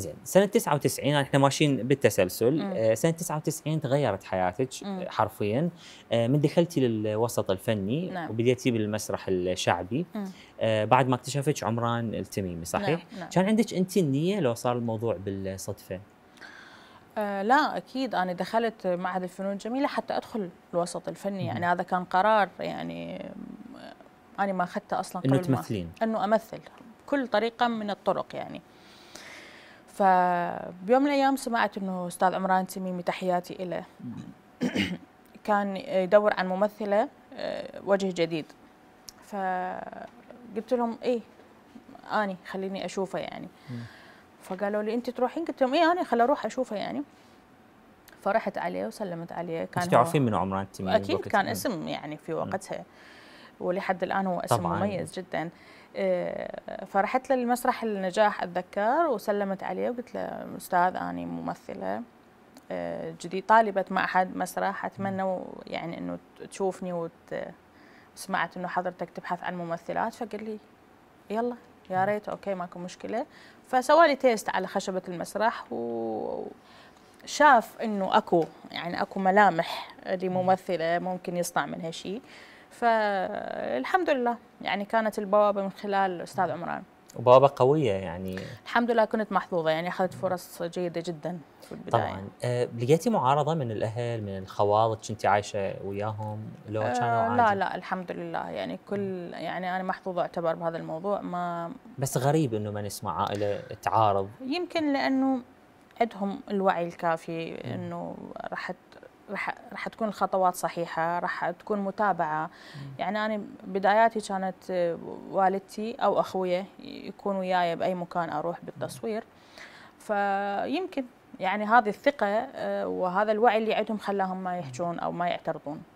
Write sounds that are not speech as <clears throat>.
زين سنة 99 يعني احنا ماشيين بالتسلسل مم. آه، سنة 99 تغيرت حياتك آه، حرفيا آه، من دخلتي للوسط الفني نعم. وبديتي بالمسرح الشعبي مم. بعد ما اكتشفت عمران التميمي صحيح؟ نعم. نعم. كان عندك انت النية لو صار الموضوع بالصدفة؟ آه لا اكيد انا دخلت معهد الفنون الجميلة حتى ادخل الوسط الفني مم. يعني هذا كان قرار يعني انا ما اخذته اصلا انه تمثلين انه امثل كل طريقة من الطرق يعني فبيوم من الايام سمعت انه استاذ عمران تميمي تحياتي له <clears throat> كان يدور عن ممثله آه، وجه جديد فقلت لهم ايه اني خليني اشوفه يعني فقالوا لي انت تروحين قلت لهم ايه انا خل اروح اشوفه يعني فرحت عليه وسلمت عليه كان تعرفين من عمران التميمي اكيد كان إيه؟ اسم يعني في وقتها ولحد الان هو اسم طبعاً. مميز جدا آه، فرحت للمسرح النجاح اتذكر وسلمت عليه وقلت له استاذ اني ممثله آه، جديد طالبه معهد مسرح اتمنى يعني انه تشوفني وسمعت انه حضرتك تبحث عن ممثلات فقال لي يلا يا ريت اوكي ماكو مشكله فسوى لي تيست على خشبه المسرح وشاف انه اكو يعني اكو ملامح لممثله ممكن يصنع منها شيء فالحمد لله يعني كانت البوابه من خلال الاستاذ نعم. عمران وبوابه قويه يعني الحمد لله كنت محظوظه يعني اخذت فرص جيده جدا في البدايه طبعا أه لقيتي معارضه من الاهل من الخوالط كنت عايشه وياهم لو آه، كانوا أه لا لا الحمد لله يعني كل يعني انا محظوظه اعتبر بهذا الموضوع ما بس غريب انه ما نسمع عائله تعارض يمكن لانه عندهم الوعي الكافي انه راح رح رح تكون الخطوات صحيحه رح تكون متابعه يعني انا بداياتي كانت والدتي او اخويا يكون وياي باي مكان اروح بالتصوير فيمكن يعني هذه الثقه آه، وهذا الوعي اللي عندهم خلاهم ما يحجون او ما يعترضون